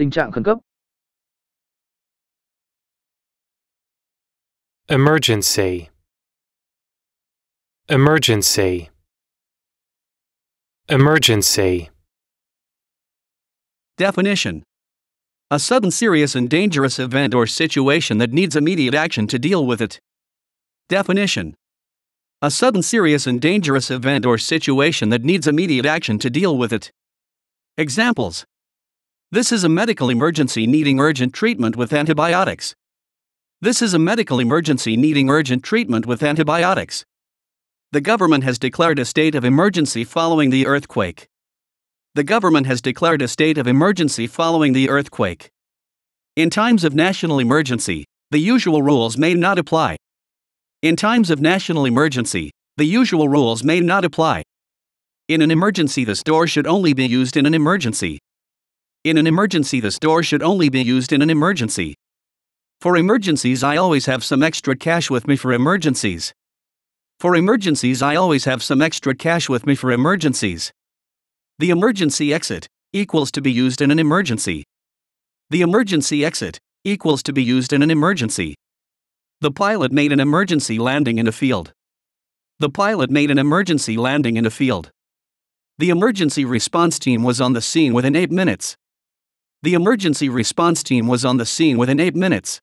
Tình trạng khẩn cấp. Emergency. Emergency. Emergency. Definition A sudden serious and dangerous event or situation that needs immediate action to deal with it. Definition A sudden serious and dangerous event or situation that needs immediate action to deal with it. Examples this is a medical emergency needing urgent treatment with antibiotics. This is a medical emergency needing urgent treatment with antibiotics. The government has declared a state of emergency following the earthquake. The government has declared a state of emergency following the earthquake. In times of national emergency, the usual rules may not apply. In times of national emergency, the usual rules may not apply. In an emergency, this door should only be used in an emergency. In an emergency, this door should only be used in an emergency. For emergencies, I always have some extra cash with me for emergencies. For emergencies, I always have some extra cash with me for emergencies. The emergency exit equals to be used in an emergency. The emergency exit equals to be used in an emergency. The pilot made an emergency landing in a field. The pilot made an emergency landing in a field. The emergency response team was on the scene within 8 minutes. The emergency response team was on the scene within 8 minutes.